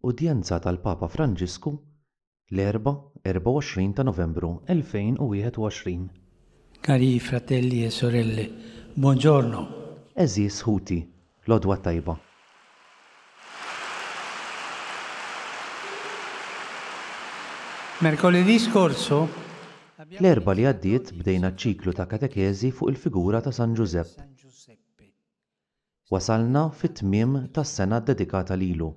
udjenza tal-Papa Franġisku l-4 24 ta' Novembru 2021. Kari fratelli e sorelle, buongiorno. Eżis Huti, l-odwa tajba. Merkoledì scorso L-erba li għaddiet bdejna ċiklu ta' katekezi fuq il-figura ta' San Giuseppe. Wasalna fit-tmiem tas-sena dedikata lilu.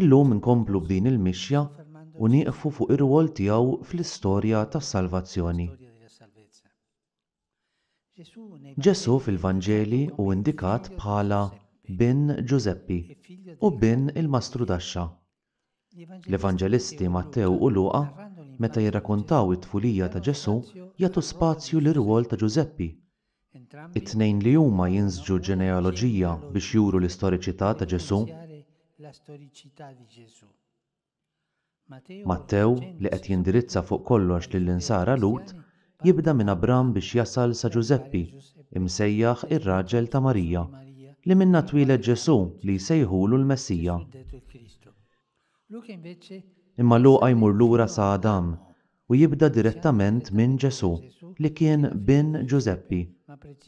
Illum inkomplu b'din il-mixja u nieqfu fuq ir-rwol tiegħu fl-istorja tas-salvazzjoni. Ġesu fil-Vanġeli u indikat bħala bin Giuseppi u bin il-Mastru Daxxa. L-Evanġelisti Mattew u Luqa meta jirrakontaw it-tfulija ta' Ġesu jagħtu spazju l-irwol ta' Giuseppi. It-tnejn li huma jinżġu ġenealoġija biex juru l-istoriċità ta' Ġesu Mattew li qed jindirizza fuq kollox lill insara Lut jibda minn Abram biex jasal sa Giuseppi, imsejjaħ ir-raġel ta' Marija, li minna twila Ġesu li jsejħulu l-Messija. Imma Luqa jmur lura sa Adam u jibda direttament minn Ġesu li kien bin Giuseppi,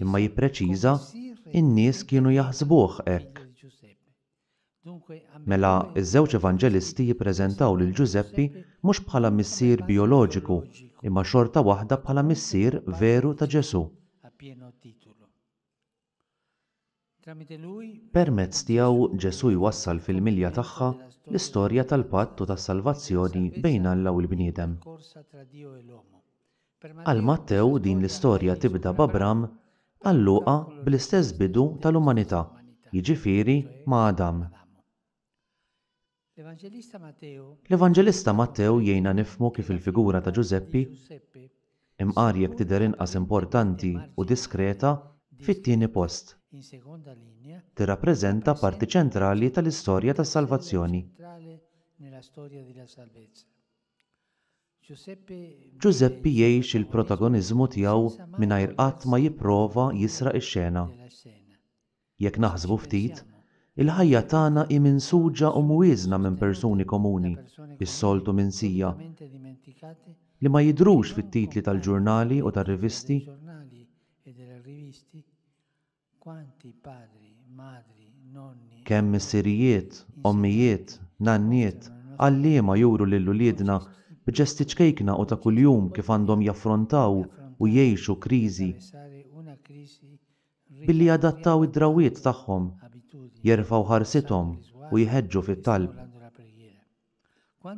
imma jippreċiża in-nies kienu jaħsbuh hekk Mela, iż-żewġ evanġelisti jippreżentaw lil Giuseppi mhux bħala missier bioloġiku, imma xorta waħda bħala missier veru ta' Ġesu. Permezz tiegħu Ġesu jwassal fil-milja tagħha l-istorja tal-patt u tas-salvazzjoni bejn Alla u l-bniedem. Għal Mattew din l-istorja tibda b'Abram għal Luqa bl-istess bidu tal-umanità, jiġifieri ma' Adam. L-Evangelista Matteo jiena nifmu kif il-figura ta' Giuseppi imqar jek tidher inqas importanti u diskreta fit-tieni post. Tirrappreżenta parti ċentrali tal-istorja tas-salvazzjoni. Giuseppi jgħix il-protagonizmu tiegħu mingħajr qatt ma jipprova jisraq ix-xena. Jekk naħsbu ftit, Il-ħajja tagħna hi minsuġa u mwiżna minn persuni komuni, is-soltu minn sija, li ma jidrux fit-titli tal-ġurnali u tar-rivisti. Kemm missirijiet, ommijiet, nanniet, għalliema juru lil uliedna b'ġesti ċkejkna u ta' kuljum kif għandhom jaffrontaw u jgħixu kriżi billi adattaw id-drawiet tagħhom jerfaw ħarsithom u jħeġġu fit-talb.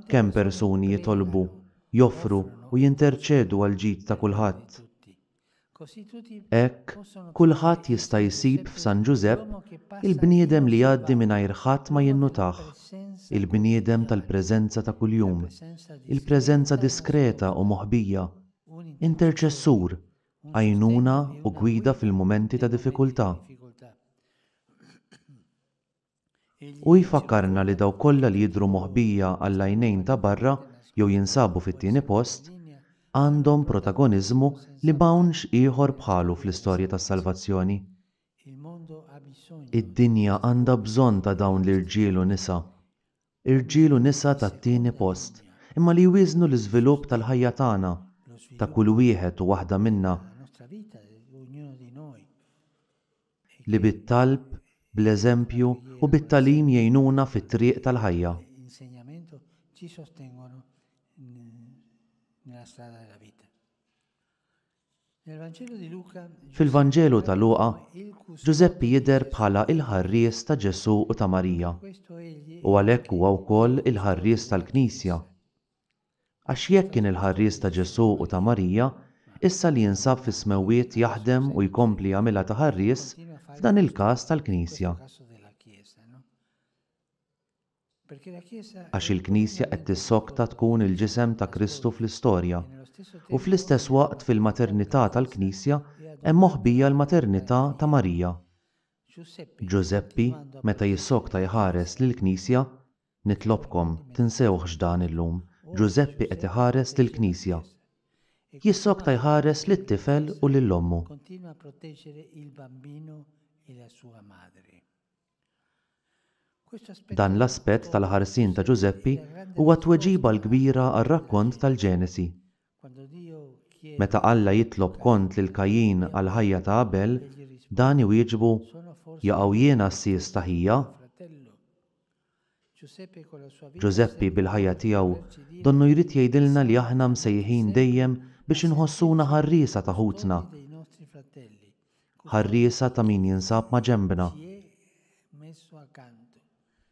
Kemm persuni jitolbu, joffru u jinterċedu għal ġid ta' kulħadd. Ek, kulħadd jista' jisib f'San Ġusepp il-bniedem li jgħaddi mingħajr ħadd ma jinnutaħ, il-bniedem tal-preżenza ta' kuljum, il-preżenza diskreta u moħbija, interċessur, għajnuna u gwida fil-momenti ta' diffikultà. u jfakkarna li daw kollha li jidru moħbija għall-għajnejn ta' barra jew jinsabu fit-tieni post għandhom protagonizmu li bawnx ieħor bħalu fl-istorja tas-salvazzjoni. Id-dinja għandha bżonn ta' dawn l-irġiel u nisa. Irġiel u nisa tat-tieni post, imma li jwiżnu l-iżvilupp tal-ħajja tagħna ta' kull wieħed u waħda minna li bit-talb bl-eżempju u bit-talim jgħinuna fit-triq tal-ħajja. fil vanġelu ta' Luqa, Giuseppi jidher bħala il-ħarries ta' Ġesu u ta' Marija, u għalhekk huwa wkoll il-ħarries tal-Knisja. Għax jekk kien il-ħarries ta' Ġesu u ta' Marija, issa li jinsab fis-smewiet jaħdem u jkompli għamilha ta' ħarries, f'dan il-każ tal-Knisja. Għax il-Knisja qed tissokta tkun il-ġisem ta' Kristu fl-istorja e u fl-istess waqt fil-maternità tal-Knisja hemm moħbija l-maternità ta' Marija. Giuseppi, meta jissokta jħares lill-Knisja, nitlobkom tinsewħx dan illum. Giuseppi qed iħares lill-Knisja. Jissokta jħares lit-tifel u lill-ommu. E dan l-aspett tal-ħarsin ta' Giuseppi huwa tweġiba e l-kbira għar rakkont tal-Ġenesi. Meta Alla jitlob kont lil Kajin għal ħajja ta' Abel, dan jwieġbu jaqgħu jiena s-sis taħija. Giuseppi bil-ħajja tiegħu donnu jrid jgħidilna li aħna msejħin dejjem biex nħossuna ħarrisa taħutna ħarriesa ta' min jinsab ma' ġembna.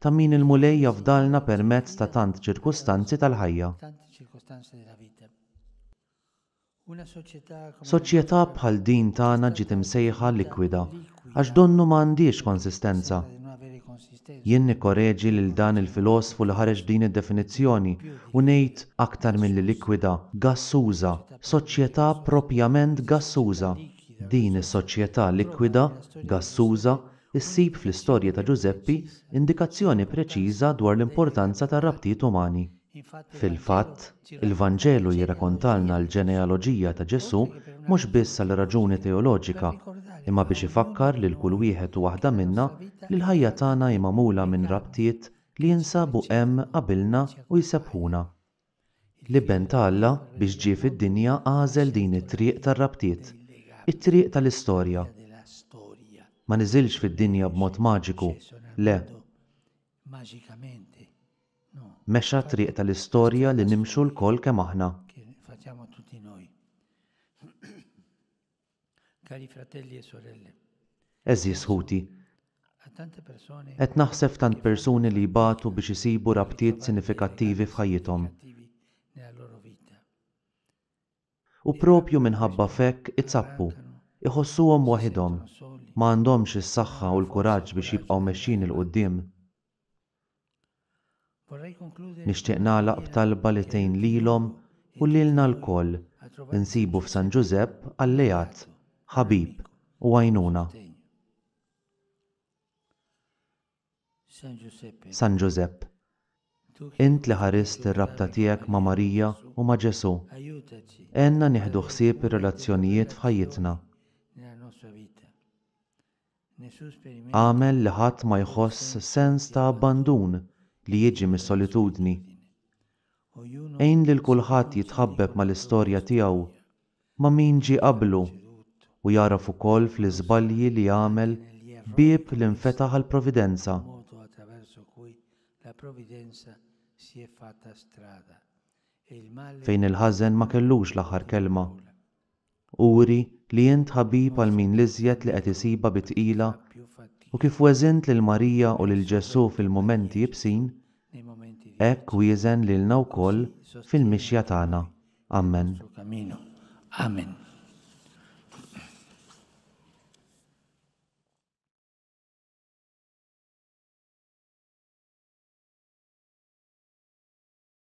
Ta' min il-mulej jafdalna permezz ta' tant ċirkustanzi tal-ħajja. Soċjetà bħal din tagħna ġiet imsejħa likwida għax donnu m'għandix konsistenza. Jien nikkoreġi lil dan il-filosofu li ħareġ din id-definizzjoni u ngħid aktar milli likwida gassuża, soċjetà propjament gassuża Din is-soċjetà likwida, gassuża, issib fl-istorja ta' Giuseppi indikazzjoni preċiża dwar l-importanza tar rabtiet umani. Fil-fatt, il-Vanġelu jirrakontalna l-ġenealoġija ta' Ġesu mhux biss għal raġuni teoloġika, imma biex ifakkar lil kull wieħed u waħda minna li l-ħajja tagħna imamula minn rabtiet li jinsabu hemm qabilna u jsebħuna. Li bentalla biex ġie fid-dinja għażel din it-triq tar-rabtiet it-triq tal-istorja. Ma niżilx fid-dinja b'mod maġiku, le. Mexa triq tal-istorja li nimxu l-kol kemm aħna. E Eżis ħuti, Et naħseb tant persuni li batu biex isibu rabtiet sinifikattivi f'ħajjithom. U propju minħabba fekk it-sappu iħossuhom waħidhom, ma għandhomx is-saħħa u l-kuraġġ biex jibqgħu mexxin il qudiem Nixtieq nagħlaq b'talba li tgħin lilhom u lilna lkoll insibu f'San Giuseppe allejat, ħabib u għajnuna. San Giuseppe, int li ħarist ir-rabta tiegħek ma' Marija u ma' Ġesu. Enna nieħdu ħsieb ir-relazzjonijiet f'ħajjitna. Għamel li ħadd ma jħoss sens ta' abbandun li jiġi mis-solitudni. Ejn li l-kulħadd jitħabbeb mal-istorja tiegħu ma' min ġi qablu u jaraf ukoll fl-iżbalji li għamel bieb l infetaħ għal providenza e Fejn il-ħażen ma kellux l-aħħar kelma uri li jint ħabib għal min liżjed li qed isiba bitqila u kif weżint lil Marija u lil Ġesu fil-momenti jibsin, hekk wieżen lilna wkoll fil-mixja tagħna. Amen. Amen.